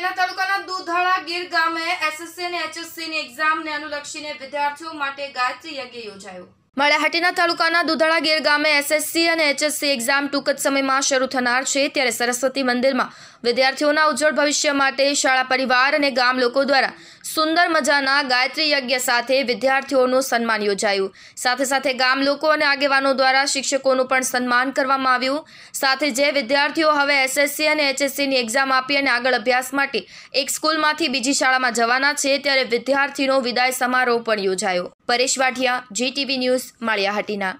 વિના તાલુકાના દુધાળા ગીર ગામે એસએસસી એચએસસીની એક્ઝામને અનુલક્ષીને વિદ્યાર્થીઓ માટે ગાયત્રી યજ્ઞ યોજાયો માળાહાટીના તાલુકાના દુધાળા ગેર ગામે એસએસસી અને એચએસસી એક્ઝામ ટૂંક જ સમયમાં શરૂ થનાર છે ત્યારે સરસ્વતી મંદિરમાં વિદ્યાર્થીઓના ઉજ્જવળ ભવિષ્ય માટે શાળા પરિવાર અને ગામ લોકો દ્વારા સુંદર મજાના ગાયત્રી યજ્ઞ સાથે વિદ્યાર્થીઓનું સન્માન યોજાયું સાથે સાથે ગામ લોકો અને આગેવાનો દ્વારા શિક્ષકોનું પણ સન્માન કરવામાં આવ્યું સાથે જે વિદ્યાર્થીઓ હવે એસએસસી અને એચએસસીની એક્ઝામ આપી અને આગળ અભ્યાસ માટે એક સ્કૂલમાંથી બીજી શાળામાં જવાના છે ત્યારે વિદ્યાર્થીનો વિદાય સમારોહ પણ યોજાયો પરેશ વાઢિયા જીટીવી ન્યૂઝ માળિયાહાટીના